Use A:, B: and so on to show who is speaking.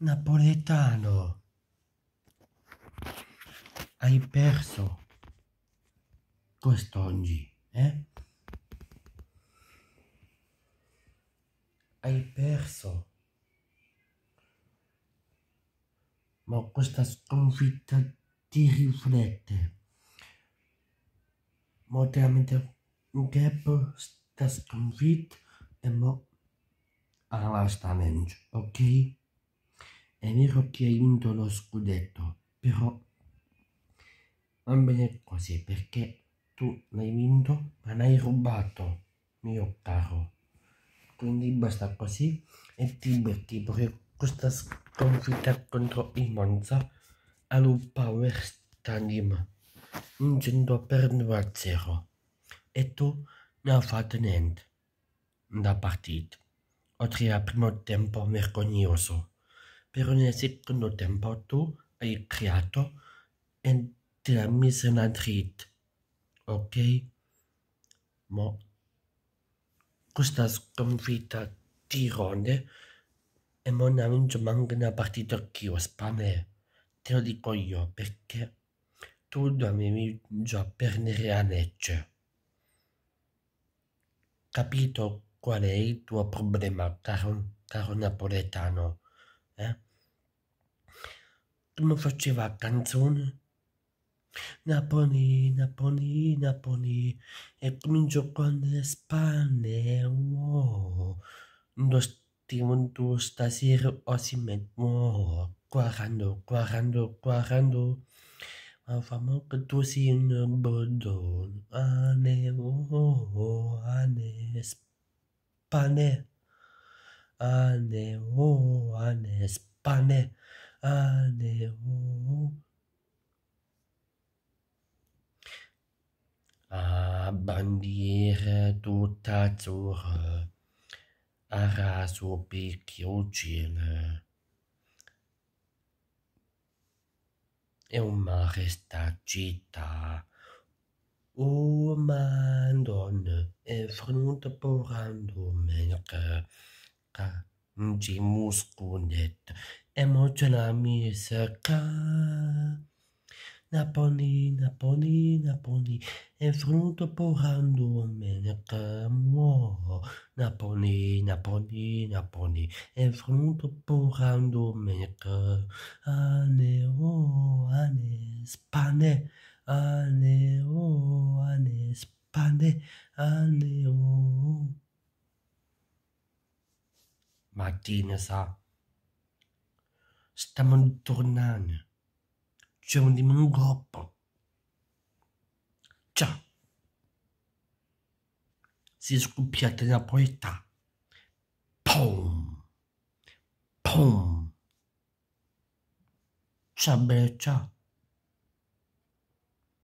A: Napoletano, hai perso quest'oggi, eh? Hai perso. Ma questa sconfitta ti riflette. Ma tramite un gap sta sconfitta e mo alla sta ok? È vero che hai vinto lo scudetto, però non bene così perché tu l'hai vinto ma l'hai rubato, mio caro. Quindi basta così e ti diverti perché questa sconfitta contro il Monza al Power Stadium vincendo per 2 a 0 e tu non hai fatto niente da partita oltre al primo tempo vergognoso però nel secondo tempo tu hai creato e ti ha messo sono dritti. Ok? Ma questa sconfitta ti ronde e non ha vinto neanche una partita che io spame. Te lo dico io perché tu dovevi già perdere a Lecce. Capito qual è il tuo problema, caro, caro napoletano? Eh? non faceva canzone. Napoli, Napoli, Napoli, e comincio con le spanne, Non Lo stimolo stasera o si metto, guardando, guardando, guardando. Ma famo che tu sia un bodone, ane, oh, ane, spanne, ane, oh, ane, spanne. A bandeira do Tatsura arrasou Pequiogena. E o mar está dita. O mandone é fruta por andamento de muscunet. emoziona mi sacca. Napoli, Napoli, Napoli, è venuto porando me che muoio. Napoli, Napoli, Napoli, è venuto porando me che ane o oh, ane spane, ane o oh, ane spane, ane o. Oh. Martina sa stiamo tornando. C'è di un gruppo. Ciao. Si è la poeta. Pom. Pom. Ciao, bello, ciao.